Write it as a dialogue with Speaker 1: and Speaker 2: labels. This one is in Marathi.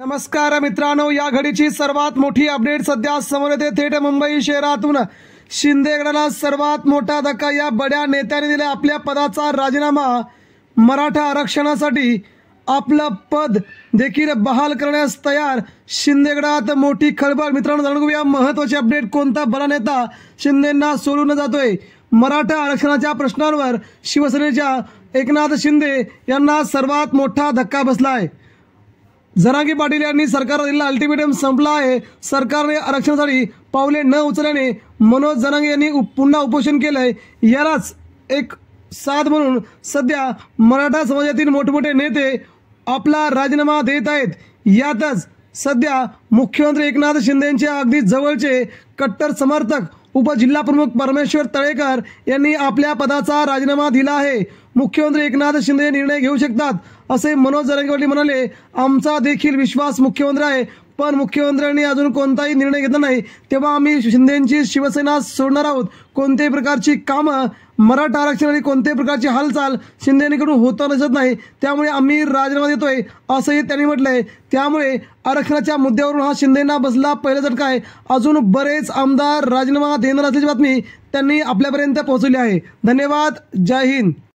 Speaker 1: नमस्कार मित्रांनो या घडीची सर्वात मोठी अपडेट सध्या समोर येते थेट मुंबई शहरातून शिंदेगडाला सर्वात मोठा धक्का या बड्या नेत्याने दिला आपल्या पदाचा राजीनामा मराठा आरक्षणासाठी आपलं पद देखील बहाल करण्यास तयार शिंदेगडात मोठी खळबळ मित्रांनो जाणून घेऊया महत्वाची अपडेट कोणता बरा नेता शिंदेंना सोडून जातोय मराठा आरक्षणाच्या प्रश्नांवर शिवसेनेच्या एकनाथ शिंदे यांना सर्वात मोठा धक्का बसला आहे जरांगी पाटील यांनी सरकार दिलेला अल्टिमेटम संपला आहे सरकारने आरक्षणासाठी पावले न उचलल्याने मनोज जरांगे यांनी पुन्हा उपोषण केलं आहे यालाच एक साथ म्हणून सध्या मराठा समाजातील मोठमोठे नेते आपला राजीनामा देत आहेत यातच सध्या मुख्यमंत्री एकनाथ शिंदे यांच्या अगदी जवळचे कट्टर समर्थक उपजिल्हाप्रमुख परमेश्वर तळेकर यांनी आपल्या पदाचा राजीनामा दिला आहे मुख्यमंत्री एकनाथ शिंदे निर्णय घेऊ शकतात असे मनोज जरंगवली म्हणाले आमचा देखील विश्वास मुख्यमंत्री आहे पण मुख्यमंत्र्यांनी अजून कोणताही निर्णय घेतला नाही तेव्हा आम्ही शिंदेची शिवसेना सोडणार आहोत कोणत्याही प्रकारची कामं मराठा आरक्षण आणि कोणत्याही प्रकारची हालचाल शिंदेकडून होता दिसत नाही त्यामुळे आम्ही राजीनामा देतोय असंही त्यांनी म्हटलं आहे त्यामुळे आरक्षणाच्या मुद्द्यावरून हा शिंदेना बसला पहिला झटका आहे अजून बरेच आमदार राजीनामा देणार असल्याची बातमी त्यांनी आपल्यापर्यंत पोहोचवली आहे धन्यवाद जय हिंद